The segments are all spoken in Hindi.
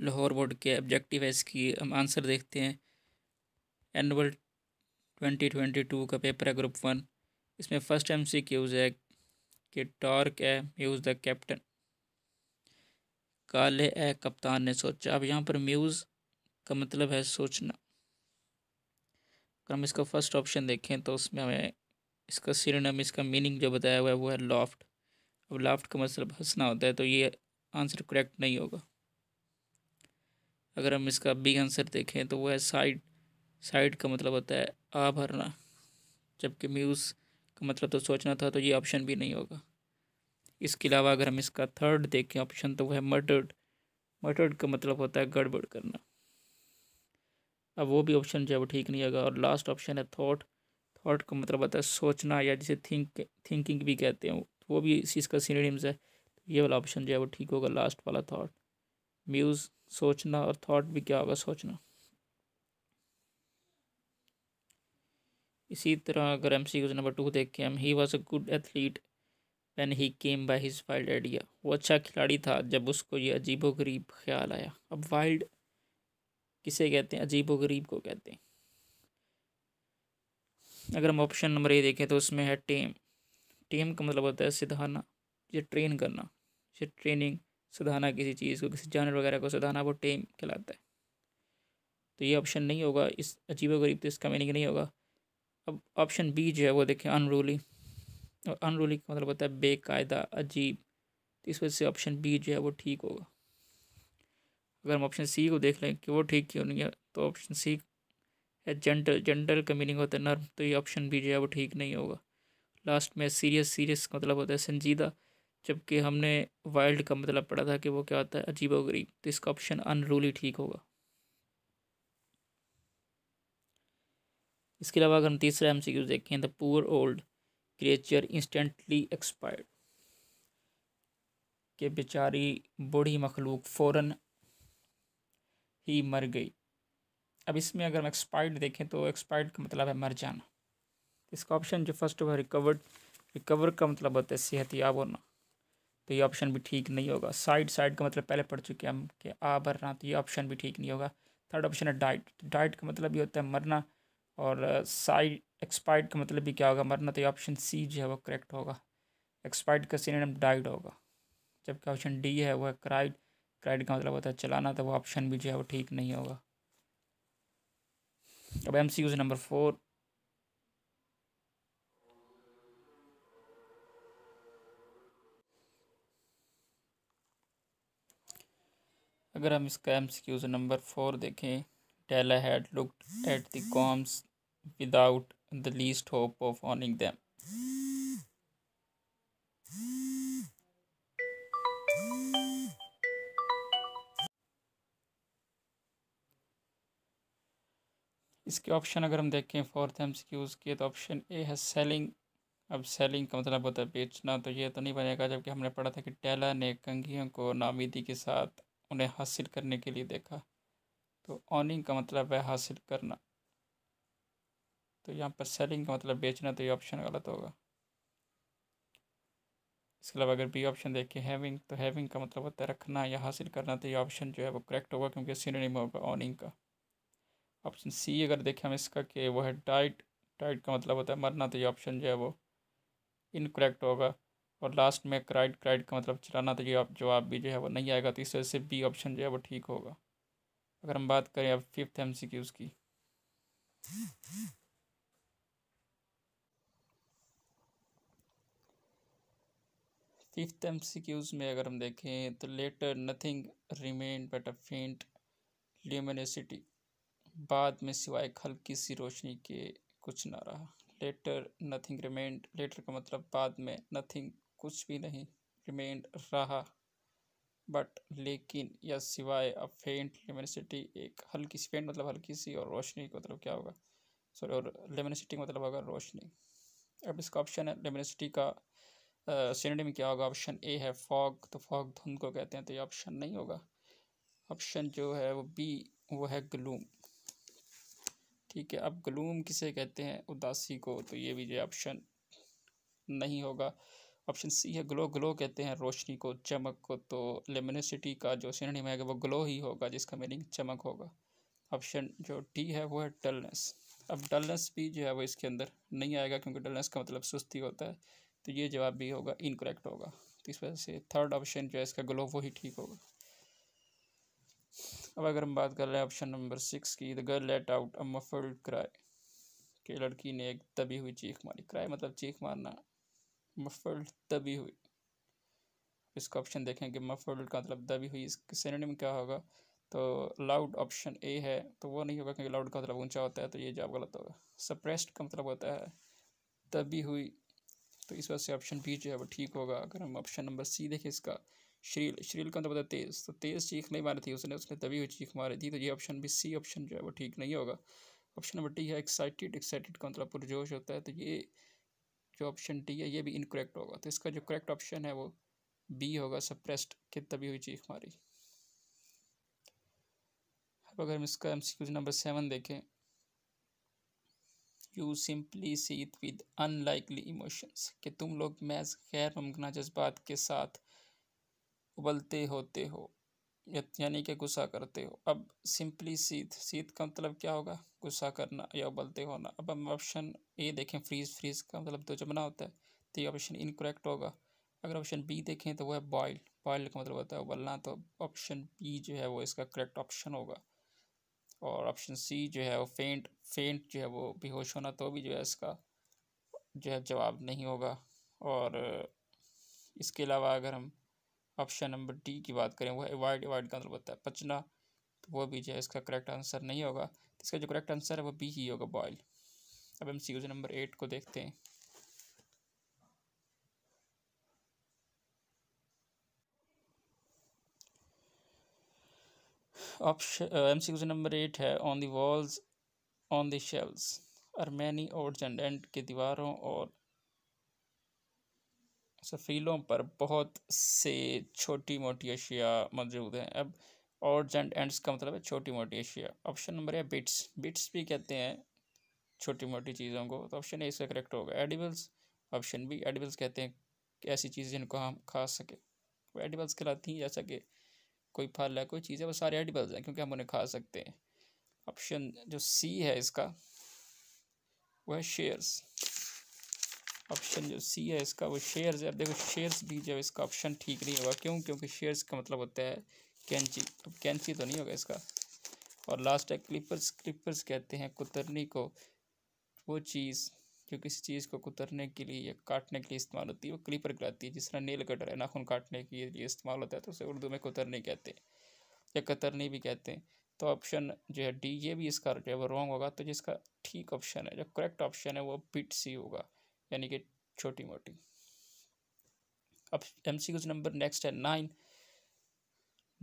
लाहौर बोर्ड के ऑब्जेक्टिव है इसकी हम आंसर देखते हैं एनअल ट्वेंटी ट्वेंटी टू का पेपर है ग्रुप वन इसमें फर्स्ट एम सी क्यूज़ है कि टॉर्क है म्यूज़ द कैप्टन काले ए कप्तान ने सोचा अब यहाँ पर म्यूज़ का मतलब है सोचना अगर हम इसका फर्स्ट ऑप्शन देखें तो उसमें हमें इसका सिरनम इसका मीनिंग जो बताया हुआ है वो है लॉफ्ट अब लॉफ्ट का मतलब हंसना होता है तो ये आंसर करेक्ट नहीं होगा अगर हम इसका बी आंसर देखें तो वह है साइड साइड का मतलब होता है आ भरना जबकि म्यूज़ का मतलब तो सोचना था तो ये ऑप्शन भी नहीं होगा इसके अलावा अगर हम इसका थर्ड देखें ऑप्शन तो वह है मर्डर्ड मर्डर्ड का मतलब होता है गड़बड़ करना अब वो भी ऑप्शन जो है वो ठीक नहीं होगा और लास्ट ऑप्शन है थॉट थॉट का मतलब होता है सोचना या जिसे थिंक थिंकिंग भी कहते हैं वो भी इसका सीनिम्स है ये वाला ऑप्शन जो है वो ठीक होगा लास्ट वाला थॉट म्यूज़ सोचना और थॉट भी क्या होगा सोचना इसी तरह अगर एम सी नंबर टू देखें हम he was a good athlete when he came by his wild idea वो अच्छा खिलाड़ी था जब उसको ये अजीब गरीब ख्याल आया अब वाइल्ड किसे कहते हैं अजीब गरीब को कहते हैं अगर हम ऑप्शन नंबर ए देखें तो उसमें है टेम टेम का मतलब होता है सिधाना या ट्रेन करना या ट्रेनिंग सुधाना किसी चीज़ को किसी जानवर वगैरह को सुधाना वो टेम कहलाता है तो ये ऑप्शन नहीं होगा इस अजीब गरीब तो इसका मीनिंग नहीं होगा अब ऑप्शन बी जो है वो देखें अनरूली और अनरूली का मतलब होता है बेकायदा अजीब तो इस वजह से ऑप्शन बी जो है वो ठीक होगा अगर हम ऑप्शन सी को देख लें कि वो ठीक क्यों नहीं है तो ऑप्शन सी है जेंटल जेंटल का मीनिंग होता है नर्म तो ये ऑप्शन बी जो है वो ठीक नहीं होगा लास्ट में सीरियस सीरियस मतलब होता है संजीदा जबकि हमने वाइल्ड का मतलब पढ़ा था कि वो क्या होता है अजीब तो इसका ऑप्शन अनरूली ठीक होगा इसके अलावा अगर हम तीसरा एम सी देखें the poor old creature instantly expired के बेचारी बूढ़ी मखलूक फ़ौरन ही मर गई अब इसमें अगर हम एक्सपायर्ड देखें तो एक्सपायर्ड का मतलब है मर जाना इसका ऑप्शन जो फर्स्ट हुआ रिकवर्ड रिकवर का मतलब होता है सेहत याब होना तो ये ऑप्शन भी ठीक नहीं होगा साइड साइड का मतलब पहले पढ़ चुके हम कि आ भरना तो ये ऑप्शन भी ठीक नहीं होगा थर्ड ऑप्शन है डाइट तो डाइट का मतलब ये होता है मरना और साइड एक्सपायर्ड का मतलब भी क्या होगा मरना तो ये ऑप्शन सी जो है वो करेक्ट होगा एक्सपायर्ड का सीनियम डाइड होगा जबकि ऑप्शन डी है वो है क्राइड क्राइड का मतलब होता है चलाना तो वो ऑप्शन भी जो है वो ठीक नहीं होगा अब M C Qs number four अगर हम इसका एम क्यूज नंबर फोर देखें Della had look at the combs without the least hope of owning them इसके ऑप्शन अगर हम देखें फोर्थ एम क्यूज़ के तो ऑप्शन ए है सेलिंग अब सेलिंग का मतलब होता है बेचना तो ये तो नहीं बनेगा जबकि हमने पढ़ा था कि टेला ने कंघियों को नामीदी के साथ उन्हें हासिल करने के लिए देखा तो ऑनिंग का मतलब है हासिल करना तो यहाँ पर सेलिंग का मतलब बेचना तो ये ऑप्शन गलत होगा इसके अलावा अगर बी ऑप्शन देखें हैविंग तो हैविंग का मतलब होता है रखना या हासिल करना तो ये ऑप्शन जो है वो करेक्ट होगा क्योंकि में होगा ऑनिंग का ऑप्शन सी अगर देखें हम इसका कि वो है डाइट डाइट का मतलब होता है मरना तो ये ऑप्शन जो है वो इनकरेक्ट होगा और लास्ट में क्राइड क्राइड का मतलब चलाना तो ये आप जवाब भी जो है वो नहीं आएगा तो इस वजह से बी ऑप्शन जो है वो ठीक होगा अगर हम बात करें अब फिफ्थ एम सी क्यूज़ की फिफ्थ एम सी क्यूज़ में अगर हम देखें तो later nothing remain but a faint luminosity बाद में सिवाय हल्की सी रोशनी के कुछ ना रहा लेटर नथिंग रिमेंड लेटर का मतलब बाद में नथिंग कुछ भी नहीं रिमेंड रहा बट लेकिन या सिवाय अब फेंट लेमिनसिटी एक हल्की सी फेंट मतलब हल्की सी और रोशनी का मतलब क्या होगा सॉरी और का मतलब होगा रोशनी अब इसका ऑप्शन है लेमिनसिटी का सीनडी में क्या होगा ऑप्शन ए है फॉग तो फॉग धुंध को कहते हैं तो ये ऑप्शन नहीं होगा ऑप्शन जो है वो बी वो है ग्लूम ठीक है अब ग्लूम किसे कहते हैं उदासी को तो ये भी जो ऑप्शन नहीं होगा ऑप्शन सी है ग्लो ग्लो कहते हैं रोशनी को चमक को तो लेमिनसिटी का जो सिनेम है वो ग्लो ही होगा जिसका मीनिंग चमक होगा ऑप्शन जो डी है वो है डलनेस अब डलनेस भी जो है वो इसके अंदर नहीं आएगा क्योंकि डलनेस का मतलब सुस्ती होता है तो ये जवाब भी होगा इनकरेक्ट होगा तो इस वजह से थर्ड ऑप्शन जो है इसका ग्लो वो ही ठीक होगा अब अगर हम बात कर रहे हैं ऑप्शन नंबर सिक्स की the girl let out a muffled cry कि लड़की ने एक दबी हुई चीख मारी क्राई मतलब चीख मारना मफल्ड दबी हुई इसका ऑप्शन देखें कि मफल्ड का मतलब दबी हुई इसके सिनेम क्या होगा तो लाउड ऑप्शन ए है तो वो नहीं होगा क्योंकि लाउड का मतलब ऊंचा होता है तो ये जवाब गलत होगा सप्रेस्ड का मतलब होता है दबी हुई तो इस वजह से ऑप्शन बी जो है वो ठीक होगा अगर हम ऑप्शन नंबर सी देखें इसका श्रील श्रील का मतलब होता है तेज़ तो तेज़ चीख नहीं मारी थी उसने उसने दबी हुई चीख मारी थी तो ये ऑप्शन भी सी ऑप्शन जो है वो ठीक नहीं होगा ऑप्शन नंबर डी है एक्साइटेड एक्साइटेड का मतलब पुरजोश होता है तो ये जो ऑप्शन डी है ये भी इनकरेक्ट होगा तो इसका जो करेक्ट ऑप्शन है वो बी होगा सप्रेस्ड के तभी हुई चीख मारी अब अगर हम इसका एम नंबर सेवन देखें you simply seethe with unlikely emotions कि तुम लोग मैज गैर मुमकिन जज्बात के साथ उबलते होते हो यानी कि गुस्सा करते हो अब सिंपली सीत सीत का मतलब क्या होगा गुस्सा करना या उबलते होना अब हम ऑप्शन ए देखें फ्रीज फ्रीज का मतलब दो जमना होता है तो ये ऑप्शन इनकरेक्ट होगा अगर ऑप्शन बी देखें तो वो है बॉयल बॉयल का मतलब होता है उबलना तो ऑप्शन बी जो है वो इसका करेक्ट ऑप्शन होगा और ऑप्शन सी जो है वो फेंट फेंट जो है वो बेहोश होना तो भी जो है इसका जो है जवाब नहीं होगा और इसके अलावा अगर हम ऑप्शन नंबर डी की बात करें वह अवॉइड अवॉइड का मतलब होता है पचना तो वह भी जो है इसका करेक्ट आंसर नहीं होगा इसका जो करेक्ट आंसर है वह बी ही होगा बॉयल अब हम सी नंबर एट को देखते हैं option M C number eight है on the walls on the shelves आर्मेनी और जनडेंट के दीवारों और सफ़ीलों पर बहुत से छोटी मोटी अशिया मौजूद हैं अब ऑर्ड्स एंड एंड्स का मतलब है छोटी मोटी अशिया ऑप्शन नंबर है बिट्स बिट्स भी कहते हैं छोटी मोटी चीज़ों को तो ऑप्शन ए इसका करेक्ट होगा एडिबल्स ऑप्शन बी एडिबल्स कहते हैं कि ऐसी चीज़ जिनको हम खा सकें वो एडिबल्स कहलाती हैं जैसा कि कोई फल है कोई चीज़ है वो सारे एडिबल्स हैं क्योंकि हम उन्हें खा सकते हैं ऑप्शन जो सी है इसका वह शेयर्स ऑप्शन जो सी है इसका वो शेयर्स है अब देखो शेयर्स भी जो इसका ऑप्शन ठीक नहीं होगा क्यों क्योंकि शेयर्स का मतलब होता है कैंची अब कैंची तो नहीं होगा इसका और लास्ट है क्लिपर्स क्लिपर्स कहते हैं कुतरनी को वो चीज़ जो किसी चीज़ को कुतरने के लिए या काटने के लिए इस्तेमाल होती है वो क्लिपर कहलाती है जिस तरह नील कटर है नाखून काटने के लिए इस्तेमाल होता है तो उसे उर्दू में कुतरनी कहते हैं या कतरनी भी कहते हैं तो ऑप्शन जो है डी ये भी इसका जो है वो रॉन्ग होगा तो जिसका ठीक ऑप्शन है जो करेक्ट ऑप्शन है वो बिट सी होगा यानी कि छोटी मोटी अब M C Qs number next है nine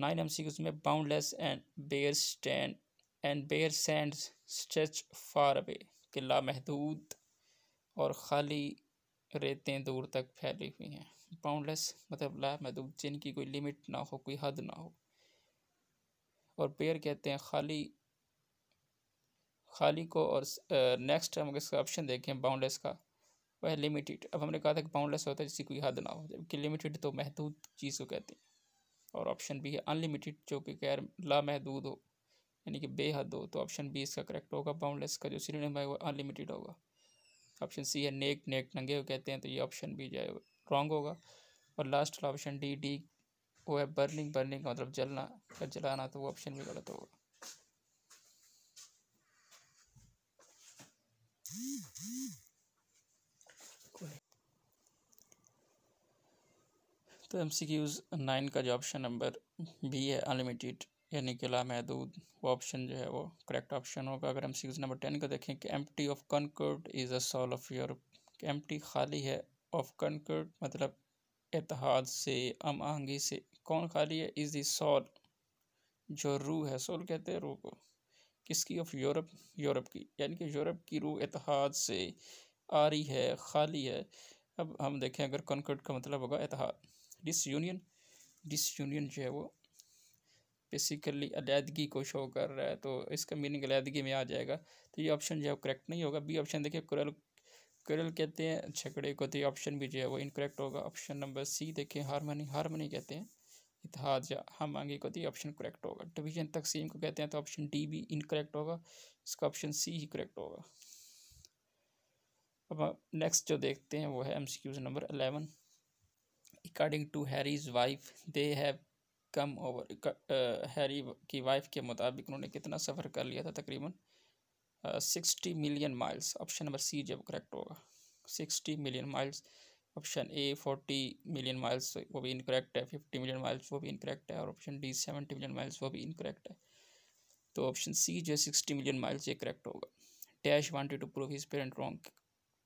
nine M C Qs में boundless and bare stand and bare sand stretch far away के लामहदूद और खाली रेतें दूर तक फैली हुई हैं बाउंडलेस मतलब लामहदूद जिनकी कोई लिमिट ना हो कोई हद ना हो और बेयर कहते हैं खाली खाली को और नेक्स्ट हम इसका ऑप्शन देखें बाउंडलेस का वह लिमिटेड अब हमने कहा था कि बाउंडलेस होता है जिसकी कोई हद ना हो जबकि लिमिटेड तो महदूद चीज़ को कहते हैं और ऑप्शन बी है अनलिमिटेड जो कि गैर लामहदूद हो यानी कि बेहद हो तो ऑप्शन बी इसका करेक्ट होगा बाउंडलेस का जो सीरीनम है वो अनलिमिटेड होगा ऑप्शन सी है नेक नेक नंगे हो कहते हैं तो ये ऑप्शन बी जो रॉन्ग होगा और लास्ट वाला ऑप्शन डी डी वो है बर्निंग बर्निंग का मतलब जलना अगर जलाना तो वो ऑप्शन भी गलत होगा Mm-hmm. तो एम सी क्यूज़ नाइन का जो ऑप्शन नंबर बी है अनलिमिटेड यानी कि लामहदूद वो ऑप्शन जो है वो करेक्ट ऑप्शन होगा अगर सी सीरीज नंबर टेन का देखें कि empty of concord is a soul of Europe empty खाली है ऑफ कनकर्ड मतलब इतिहाद से अम आहंगी से कौन खाली है इज़ दी सॉल जो रूह है सोल कहते हैं रूह को किसकी ऑफ यूरोप यूरोप की यानी कि यूरोप की रूह इतिहाद से आ रही है खाली है अब हम देखें अगर कनकर्ड का मतलब होगा इतिहाद डिसयूनियन डिसयूनियन जो है वो बेसिकली अलीदगी को शो कर रहा है तो इसका मीनिंग अलीदगी में आ जाएगा तो ये ऑप्शन जो है करेक्ट नहीं होगा बी ऑप्शन देखिए कुरल कुरल कहते हैं झगड़े को तो ये ऑप्शन भी जो है वो इनकरेक्ट होगा ऑप्शन नंबर सी देखिए हारमनी हारमनी कहते हैं इतिहाद या हम आगे को तो ये ऑप्शन करेक्ट होगा डिवीजन तकसीम को कहते हैं तो ऑप्शन डी भी इनकरेक्ट होगा इसका ऑप्शन सी ही करेक्ट होगा अब नेक्स्ट जो देखते हैं वो है M C Qs number eleven according to Harry's wife they have come over Harry की वाइफ के मुताबिक उन्होंने कितना सफ़र कर लिया था तकरीबन sixty million miles option number C जब करेक्ट होगा sixty million miles option A forty million miles वो भी इनकरेक्ट है फिफ्टी मिलियन माइल्स वो भी इनकरेक्ट है और option D seventy million miles वो भी इनकरेक्ट है तो ऑप्शन सी जो है सिक्सटी मिलियन माइल्स ये करेक्ट होगा dash wanted to prove his parent wrong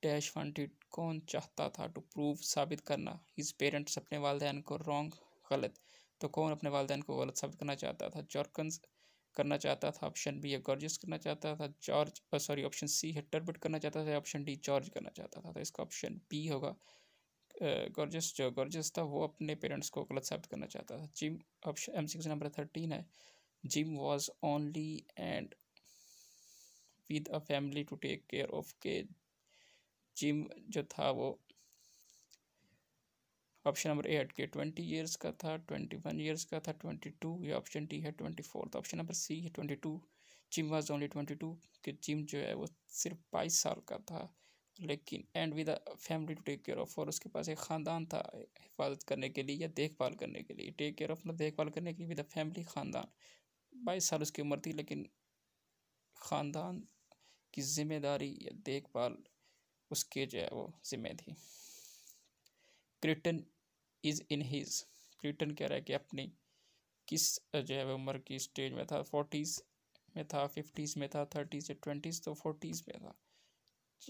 dash wanted कौन चाहता था टू प्रूव साबित करना हिज पेरेंट्स अपने वालदेन को रॉन्ग गलत तो कौन अपने वालदेन को गलत साबित करना चाहता था जॉर्कन्स करना चाहता था ऑप्शन बी है गॉर्जियस करना चाहता था जॉर्ज सॉरी ऑप्शन सी है टर्बिट करना चाहता था ऑप्शन डी जॉर्ज करना चाहता था तो इसका ऑप्शन बी होगा गॉर्जियस जो गॉर्जियस था वो अपने पेरेंट्स को गलत साबित करना चाहता था Jim option M C number thirteen है Jim was only and with a family to take care of के जिम जो था वो ऑप्शन नंबर ए के ट्वेंटी ईयर्स का था ट्वेंटी वन ईयर्स का था ट्वेंटी टू या ऑप्शन डी है twenty fourth option number C है twenty two Jim was only twenty two कि जिम जो है वो सिर्फ बाईस साल का था लेकिन and with family to take care of और उसके पास एक ख़ानदान था हिफाजत करने के लिए या देखभाल करने के लिए टेक केयर ऑफ मतलब देखभाल करने के लिए विद फैमिली ख़ानदान बाईस साल उसकी उम्र थी लेकिन ख़ानदान की जिम्मेदारी या देखभाल उसके जो है वो ज़िम्मे थी क्रिटन इज़ इन हीज़ क्रिटन कह रहा है कि अपनी किस जो है उम्र की स्टेज में था फोर्टीज़ में था फिफ्टीज़ में था थर्टीज़ या ट्वेंटीज़ तो फोर्टीज़ में था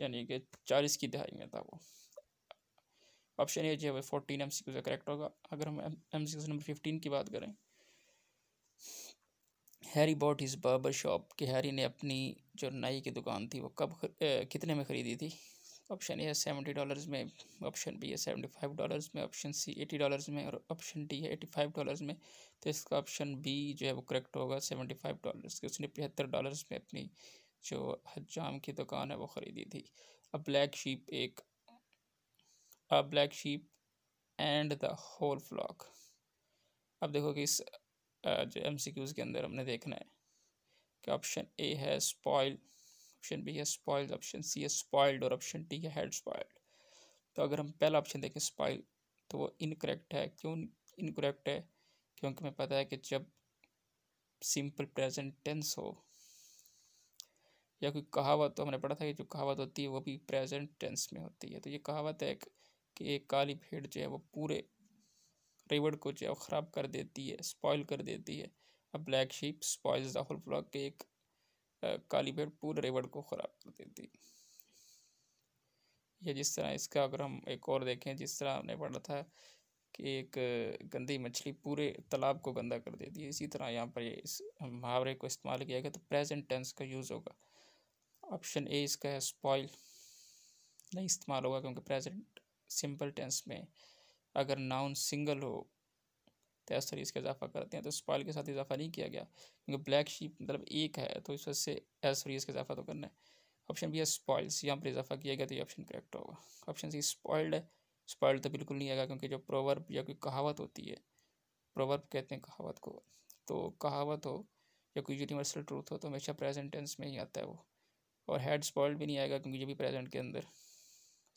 यानी कि चालीस की दहाई में था वो ऑप्शन ए जो है वो fourteen M C Qs correct होगा अगर हम M C Qs number fifteen की बात करें Harry bought his barber shop कि हैरी ने अपनी जो नाई की दुकान थी वो कब कितने में ख़रीदी थी ऑप्शन ए है सेवेंटी डॉलर्स में ऑप्शन बी है सेवेंटी फाइव डॉलर्स में ऑप्शन सी एटी डॉलर्स में और ऑप्शन डी है एटी फाइव डॉलर्स में तो इसका ऑप्शन बी जो है वो करेक्ट होगा सेवेंटी फाइव डॉलर्स की उसने पिहत्तर डॉलर्स में अपनी जो हजाम की दुकान है वो ख़रीदी थी अब ब्लैक शीप एक a black sheep and the whole flock अब देखो कि इस जो एम सी क्यूज़ के अंदर हमने देखना है कि ऑप्शन ए है स्पॉयल ऑप्शन बी है स्पॉइल्ड ऑप्शन सी है स्पॉइल्ड और ऑप्शन डी है हेड स्पॉइल्ड तो अगर हम पहला ऑप्शन देखें स्पॉइल तो वो इनकरेक्ट है क्यों इनकरेक्ट है क्योंकि हमें पता है कि जब सिंपल प्रेजेंट टेंस हो या कोई कहावत तो हमने पढ़ा था कि जो कहावत होती है वो भी प्रेजेंट टेंस में होती है तो ये कहावत है कि एक काली भेड़ जो है वो पूरे रिवर को जो है वो ख़राब कर देती है स्पॉइल कर देती है अब black sheep spoils the whole flock के एक काली भेड़ पूरे रेवड़ को ख़राब कर देती या जिस तरह इसका अगर हम एक और देखें जिस तरह हमने पढ़ा था कि एक गंदी मछली पूरे तालाब को गंदा कर देती है इसी तरह यहाँ पर ये इस मुहावरे को इस्तेमाल किया गया तो प्रेजेंट टेंस का यूज़ होगा ऑप्शन ए इसका है स्पॉइल नहीं इस्तेमाल होगा क्योंकि प्रेजेंट सिंपल टेंस में अगर नाउन सिंगल हो तेसर तो इसका इजाफा करते हैं तो स्पॉयल के साथ इजाफा नहीं किया गया क्योंकि ब्लैक शीप मतलब एक है तो इस वजह से एसर e इसका इजाफा तो करना है ऑप्शन बी है स्पॉयल्स यहाँ पर इजाफा किया गया तो ये ऑप्शन करेक्ट होगा ऑप्शन सी स्पॉयल्ड है स्पॉयल्ड तो बिल्कुल नहीं आएगा क्योंकि जो प्रोवर्ब या कोई कहावत होती है प्रोवर्ब कहते हैं कहावत को तो कहावत हो या कोई यूनिवर्सल ट्रूथ हो तो हमेशा प्रेजेंट टेंस में ही आता है वो और हेड स्पॉइल्ड भी नहीं आएगा क्योंकि ये भी प्रेजेंट के अंदर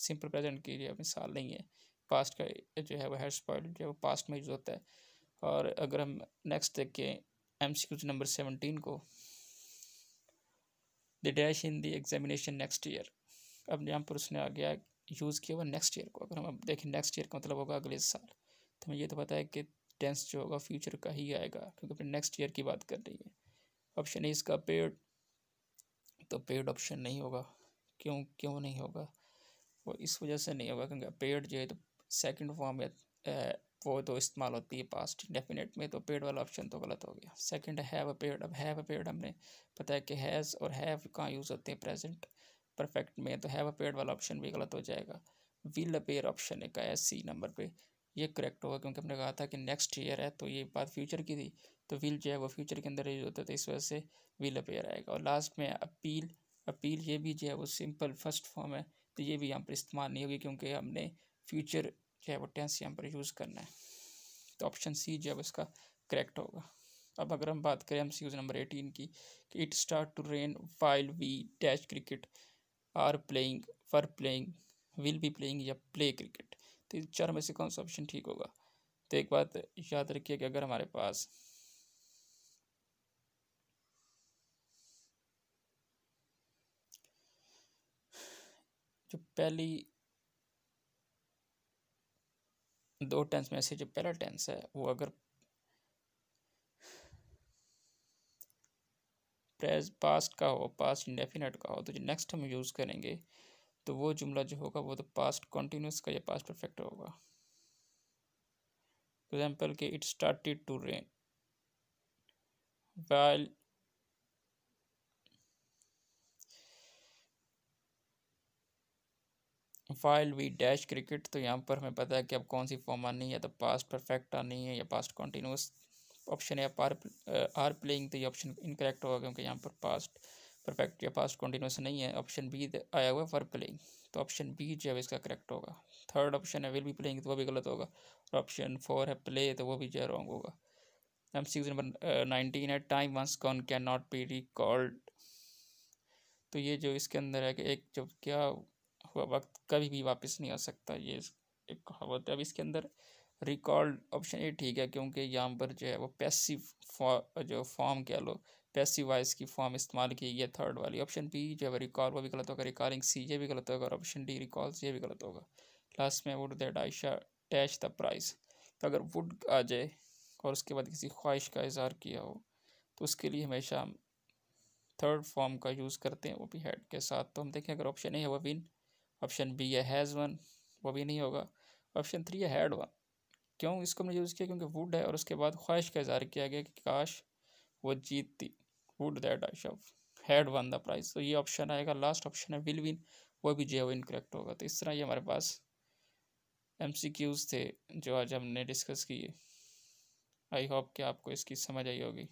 सिंपल प्रेजेंट के लिए मिसाल नहीं है पास्ट का जो है वो हेड स्पॉइल्ड जो है वो पास्ट में यूज़ होता है और अगर हम नेक्स्ट देखें M C Qs number seventeen को the dash in the examination next year अब यहाँ पर उसने आ गया यूज़ किया हुआ नेक्स्ट ईयर को अगर हम अब देखें नेक्स्ट ईयर का मतलब होगा अगले साल तो हमें ये तो पता है कि टेंस जो होगा फ्यूचर का ही आएगा क्योंकि अपने नेक्स्ट ईयर की बात कर रही है ऑप्शन ए इसका पेड तो पेड ऑप्शन नहीं होगा क्यों क्यों नहीं होगा वो इस वजह से नहीं होगा क्योंकि पेड जो है तो सेकेंड फॉर्म है वो तो इस्तेमाल होती है पास्ट डेफिनेट में तो पेड वाला ऑप्शन तो गलत हो गया सेकंड हैव अ पेड अब हैव अ पेड हमने पता है कि हैज़ और हैव कहाँ यूज़ होते हैं प्रेजेंट परफेक्ट में तो हैव अ पेड वाला ऑप्शन भी गलत हो जाएगा विल अ पेयर ऑप्शन एक आया सी नंबर पे ये करेक्ट होगा क्योंकि हमने कहा था कि नेक्स्ट ईयर है तो ये बात फ्यूचर की थी तो विल जो है वो फ्यूचर के अंदर यूज होता था तो इस वजह से विल अ पेयर आएगा और लास्ट में अपील अपील ये भी जो है वो सिंपल फर्स्ट फॉर्म है तो ये भी यहाँ पर इस्तेमाल नहीं होगी क्योंकि हमने फ्यूचर जो है वो टेंस यहाँ पर यूज़ करना है तो ऑप्शन सी जो है इसका करेक्ट होगा अब अगर हम बात करें एम सी नंबर एटीन की कि it start to rain while we dash cricket are playing for playing will be playing या प्ले क्रिकेट तो इन चार में से कौन सा ऑप्शन ठीक होगा तो एक बात याद रखिए कि अगर हमारे पास जो पहली दो टेंस में से जो पहला टेंस है वो अगर प्रेज पास्ट का हो पास्ट इंडेफिनेट का हो तो जो नेक्स्ट हम यूज़ करेंगे तो वो जुमला जो होगा वो तो पास्ट कॉन्टीन्यूस का या पास्ट परफेक्ट होगा एग्जाम्पल के it started to rain while फाइल वी डैश क्रिकेट तो यहाँ पर हमें पता है कि अब कौन सी फॉर्म आनी है तो पास्ट परफेक्ट आनी है या पास्ट कॉन्टीन्यूस ऑप्शन है पार आर प्लेइंग तो ये ऑप्शन इनकरेक्ट होगा क्योंकि यहाँ पर पास्ट परफेक्ट या पास्ट कॉन्टीन्यूस नहीं है ऑप्शन बी आया हुआ है फॉर प्लेइंग तो ऑप्शन बी जो है इसका करेक्ट होगा थर्ड ऑप्शन है विल बी प्लेइंग तो वो भी गलत होगा और ऑप्शन फोर है प्ले तो वो भी जो रॉन्ग होगा एम सी नंबर नाइनटीन है time once gone can not be recalled तो ये जो इसके अंदर है कि एक जब क्या वक्त कभी भी वापस नहीं आ सकता ये एक कहावत है अब इसके अंदर रिकॉर्ड ऑप्शन ये ठीक है क्योंकि यहाँ पर जो है वो पैसिव फॉ, जो फॉर्म कह लो पैसिव वाइस की फॉर्म इस्तेमाल की गई है थर्ड वाली ऑप्शन बी जो है रिकॉर्ड वो भी गलत होगा रिकॉर्डिंग सी ये भी गलत होगा और ऑप्शन डी रिकॉर्ड ये भी गलत होगा लास्ट में वुड दैट आयशा टैच द प्राइस तो अगर वुड आ जाए और उसके बाद किसी ख्वाहिश का इजहार किया हो तो उसके लिए हमेशा हम थर्ड फॉर्म का यूज़ करते हैं वो भी हेड के साथ तो हम देखें अगर ऑप्शन ए है वो विन ऑप्शन बी है हैज़ वन वो भी नहीं होगा ऑप्शन थ्री है हैड वन क्यों इसको मैंने यूज़ किया क्योंकि वुड है और उसके बाद ख्वाहिश का इजहार किया गया कि काश वो जीतती वुड दैट आई शॉफ हैड वन द प्राइज तो ये ऑप्शन आएगा लास्ट ऑप्शन है विल विन वो भी जो है वो इनकरेक्ट होगा तो इस तरह ये हमारे पास एम सी क्यूज़ थे जो आज हमने डिस्कस किए आई होप कि आपको इसकी समझ आई होगी